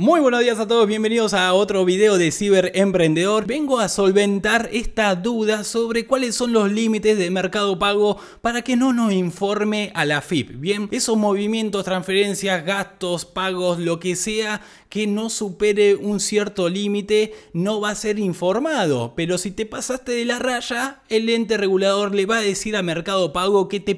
Muy buenos días a todos, bienvenidos a otro video de Ciberemprendedor. Vengo a solventar esta duda sobre cuáles son los límites de mercado pago para que no nos informe a la FIP. Bien, esos movimientos, transferencias, gastos, pagos, lo que sea que no supere un cierto límite no va a ser informado. Pero si te pasaste de la raya, el ente regulador le va a decir a mercado pago que te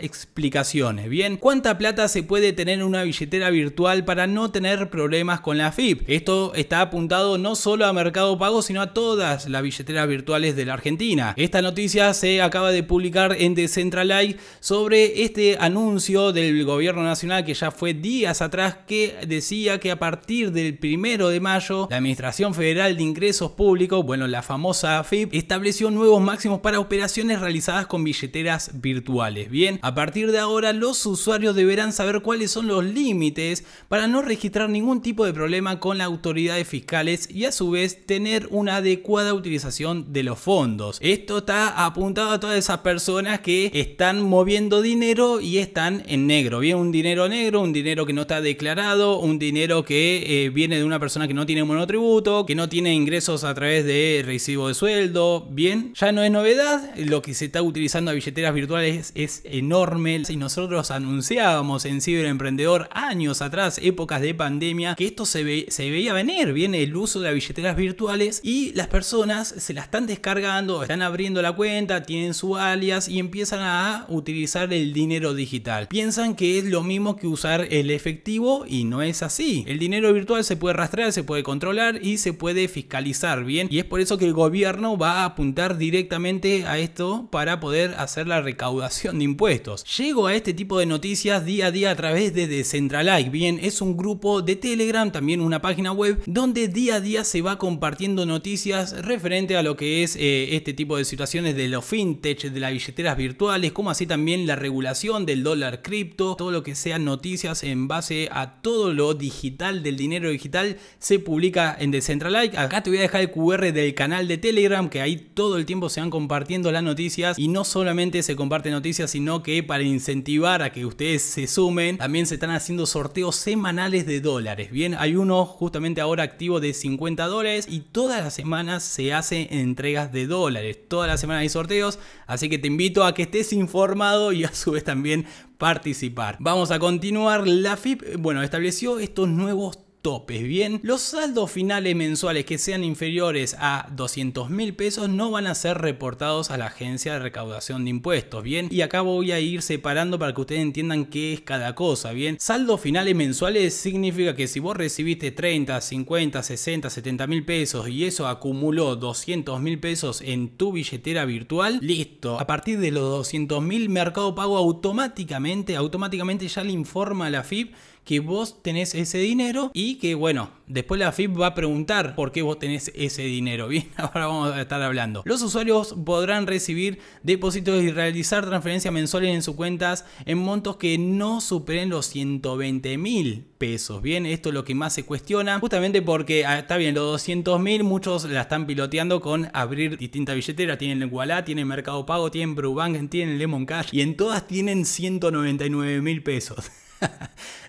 explicaciones. Bien, ¿cuánta plata se puede tener en una billetera virtual para no tener problemas con la FIP? Esto está apuntado no solo a Mercado Pago, sino a todas las billeteras virtuales de la Argentina. Esta noticia se acaba de publicar en Decentralize sobre este anuncio del gobierno nacional que ya fue días atrás que decía que a partir del primero de mayo la Administración Federal de Ingresos Públicos, bueno, la famosa FIP, estableció nuevos máximos para operaciones realizadas con billeteras virtuales bien, a partir de ahora los usuarios deberán saber cuáles son los límites para no registrar ningún tipo de problema con las autoridades fiscales y a su vez tener una adecuada utilización de los fondos. Esto está apuntado a todas esas personas que están moviendo dinero y están en negro. Bien, un dinero negro, un dinero que no está declarado, un dinero que eh, viene de una persona que no tiene monotributo, que no tiene ingresos a través de recibo de sueldo. Bien, ya no es novedad, lo que se está utilizando a billeteras virtuales es enorme. Y nosotros anunciábamos en Ciberemprendedor años atrás, épocas de pandemia, que esto se, ve, se veía venir. Viene el uso de las billeteras virtuales y las personas se la están descargando, están abriendo la cuenta, tienen su alias y empiezan a utilizar el dinero digital. Piensan que es lo mismo que usar el efectivo y no es así. El dinero virtual se puede rastrear, se puede controlar y se puede fiscalizar bien. Y es por eso que el gobierno va a apuntar directamente a esto para poder hacer la recaudación de impuestos. Llego a este tipo de noticias día a día a través de Decentralike. Bien, es un grupo de Telegram, también una página web, donde día a día se va compartiendo noticias referente a lo que es eh, este tipo de situaciones de los fintech, de las billeteras virtuales, como así también la regulación del dólar cripto, todo lo que sean noticias en base a todo lo digital del dinero digital se publica en Decentralike. Acá te voy a dejar el QR del canal de Telegram, que ahí todo el tiempo se van compartiendo las noticias y no solamente se comparten noticias sino que para incentivar a que ustedes se sumen, también se están haciendo sorteos semanales de dólares. Bien, hay uno justamente ahora activo de 50 dólares y todas las semanas se hacen entregas de dólares. Todas las semanas hay sorteos, así que te invito a que estés informado y a su vez también participar. Vamos a continuar. La FIP, bueno, estableció estos nuevos topes, ¿bien? Los saldos finales mensuales que sean inferiores a 200 mil pesos no van a ser reportados a la agencia de recaudación de impuestos, ¿bien? Y acá voy a ir separando para que ustedes entiendan qué es cada cosa, ¿bien? Saldos finales mensuales significa que si vos recibiste 30, 50, 60, 70 mil pesos y eso acumuló 200 mil pesos en tu billetera virtual, listo. A partir de los 200 mil, Mercado Pago automáticamente, automáticamente ya le informa a la FIB que vos tenés ese dinero y que bueno, después la FIP va a preguntar por qué vos tenés ese dinero. Bien, ahora vamos a estar hablando. Los usuarios podrán recibir depósitos y realizar transferencias mensuales en sus cuentas en montos que no superen los 120 mil pesos. Bien, esto es lo que más se cuestiona, justamente porque ah, está bien, los 200 mil muchos la están piloteando con abrir distintas billeteras. Tienen Wallah, tienen Mercado Pago, tienen Brubank, tienen Lemon Cash y en todas tienen 199 mil pesos.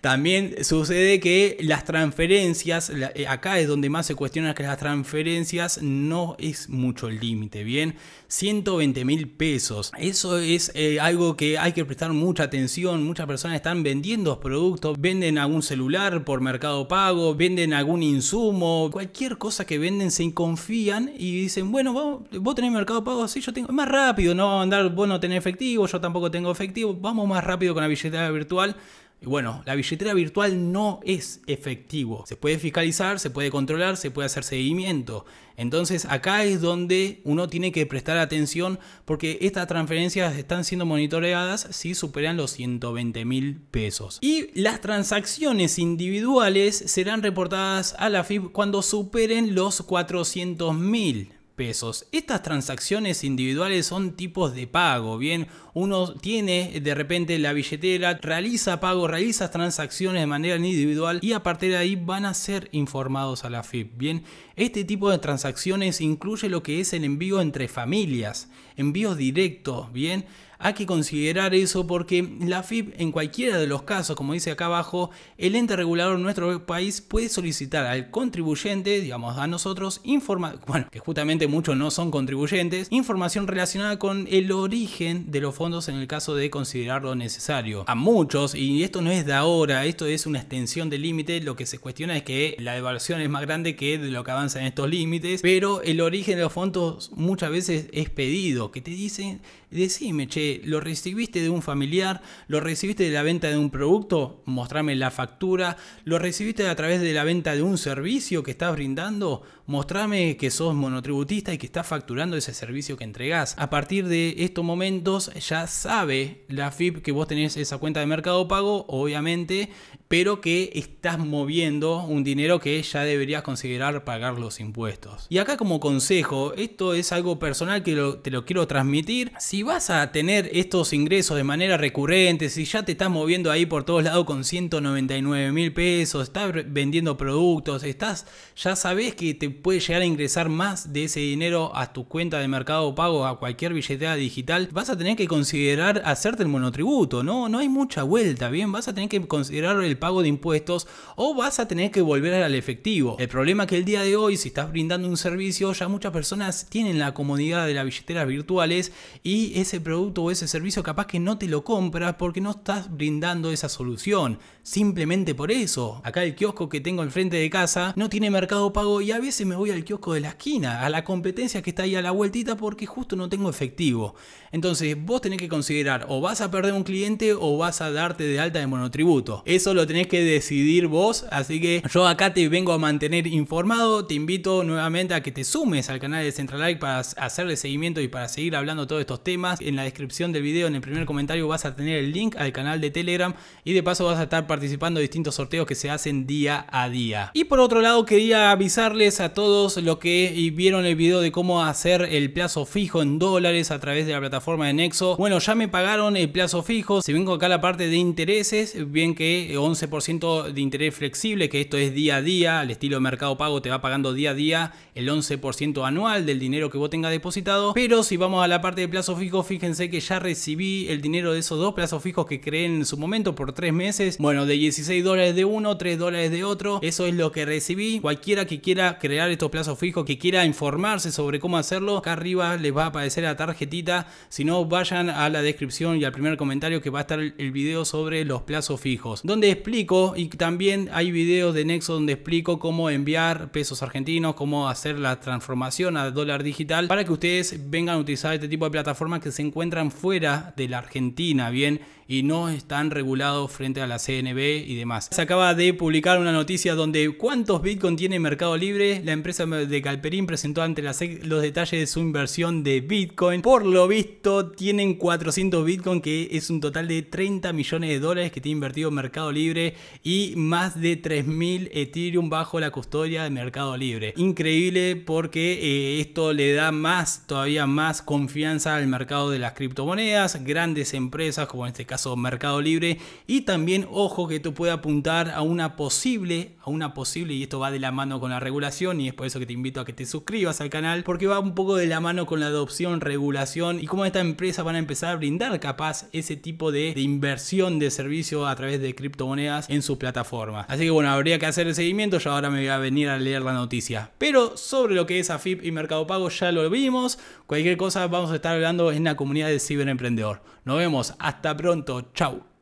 También sucede que las transferencias, eh, acá es donde más se cuestiona que las transferencias no es mucho el límite, ¿bien? 120 mil pesos. Eso es eh, algo que hay que prestar mucha atención. Muchas personas están vendiendo productos, venden algún celular por mercado pago, venden algún insumo, cualquier cosa que venden se confían y dicen, bueno, vos, tenés mercado pago, sí, yo tengo, más rápido, no andar, vos no tenés efectivo, yo tampoco tengo efectivo, vamos más rápido con la billetera virtual y bueno, la billetera virtual no es efectivo. Se puede fiscalizar, se puede controlar, se puede hacer seguimiento. Entonces acá es donde uno tiene que prestar atención porque estas transferencias están siendo monitoreadas si superan los 120 mil pesos. Y las transacciones individuales serán reportadas a la FIB cuando superen los 400 mil pesos. Estas transacciones individuales son tipos de pago, bien, uno tiene de repente la billetera, realiza pago, realiza transacciones de manera individual y a partir de ahí van a ser informados a la FIP, bien. Este tipo de transacciones incluye lo que es el envío entre familias, envíos directos, bien. Hay que considerar eso porque la FIP en cualquiera de los casos, como dice acá abajo, el ente regulador en nuestro país puede solicitar al contribuyente, digamos a nosotros, información, bueno, que justamente muchos no son contribuyentes, información relacionada con el origen de los fondos en el caso de considerarlo necesario. A muchos, y esto no es de ahora, esto es una extensión de límite, lo que se cuestiona es que la devaluación es más grande que de lo que avanza en estos límites, pero el origen de los fondos muchas veces es pedido, que te dicen, decime, che, eh, lo recibiste de un familiar, lo recibiste de la venta de un producto, mostrame la factura, lo recibiste a través de la venta de un servicio que estás brindando, mostrame que sos monotributista y que estás facturando ese servicio que entregás. A partir de estos momentos ya sabe la FIP que vos tenés esa cuenta de mercado pago, obviamente, pero que estás moviendo un dinero que ya deberías considerar pagar los impuestos. Y acá como consejo, esto es algo personal que te lo quiero transmitir. Si vas a tener estos ingresos de manera recurrente, si ya te estás moviendo ahí por todos lados con 199 mil pesos, estás vendiendo productos, estás, ya sabes que te puede llegar a ingresar más de ese dinero a tu cuenta de mercado pago, a cualquier billetera digital, vas a tener que considerar hacerte el monotributo, ¿no? No hay mucha vuelta, ¿bien? Vas a tener que considerar el pago de impuestos o vas a tener que volver al efectivo. El problema es que el día de hoy, si estás brindando un servicio, ya muchas personas tienen la comodidad de las billeteras virtuales y ese producto o ese servicio capaz que no te lo compras porque no estás brindando esa solución. Simplemente por eso. Acá el kiosco que tengo enfrente de casa no tiene mercado pago y a veces me voy al kiosco de la esquina, a la competencia que está ahí a la vueltita porque justo no tengo efectivo. Entonces vos tenés que considerar o vas a perder un cliente o vas a darte de alta de monotributo. Eso lo tenés que decidir vos, así que yo acá te vengo a mantener informado, te invito nuevamente a que te sumes al canal de Centralike para hacerle seguimiento y para seguir hablando todos estos temas. En la descripción del video, en el primer comentario vas a tener el link al canal de Telegram y de paso vas a estar participando de distintos sorteos que se hacen día a día. Y por otro lado quería avisarles a todos los que vieron el video de cómo hacer el plazo fijo en dólares a través de la plataforma de Nexo. Bueno, ya me pagaron el plazo fijo. Si vengo acá a la parte de intereses, bien que 11% de interés flexible, que esto es día a día, al estilo mercado pago te va pagando día a día el 11% anual del dinero que vos tengas depositado. Pero si vamos a la parte de plazo fijo, fíjense que ya recibí el dinero de esos dos plazos fijos que creé en su momento por tres meses. Bueno, de 16 dólares de uno, 3 dólares de otro. Eso es lo que recibí. Cualquiera que quiera crear estos plazos fijos, que quiera informarse sobre cómo hacerlo, acá arriba les va a aparecer la tarjetita. Si no, vayan a la descripción y al primer comentario que va a estar el video sobre los plazos fijos, donde explico y también hay videos de Nexo donde explico cómo enviar pesos argentinos, cómo hacer la transformación a dólar digital para que ustedes vengan a utilizar este tipo de plataformas que se encuentran fuera de la Argentina, bien, y no están regulados frente a la CNB y demás. Se acaba de publicar una noticia donde cuántos Bitcoin tiene Mercado Libre, la empresa de Calperín presentó ante la SEC los detalles de su inversión de Bitcoin. Por lo visto, tienen 400 Bitcoin, que es un total de 30 millones de dólares que tiene invertido en Mercado Libre y más de 3.000 Ethereum bajo la custodia de Mercado Libre. Increíble porque eh, esto le da más, todavía más confianza al mercado de las criptomonedas, grandes empresas como en este caso Mercado Libre y también, ojo, que esto puede apuntar a una posible, a una posible, y esto va de la mano con la regulación, y es por eso que te invito a que te suscribas al canal porque va un poco de la mano con la adopción, regulación y cómo estas empresas van a empezar a brindar capaz ese tipo de, inversión de servicio a través de criptomonedas en su plataforma Así que bueno, habría que hacer el seguimiento, yo ahora me voy a venir a leer la noticia. Pero sobre lo que es AFIP y Mercado Pago ya lo vimos, cualquier cosa vamos a estar hablando en la comunidad de ciberemprendedor. Nos vemos, hasta pronto, chao.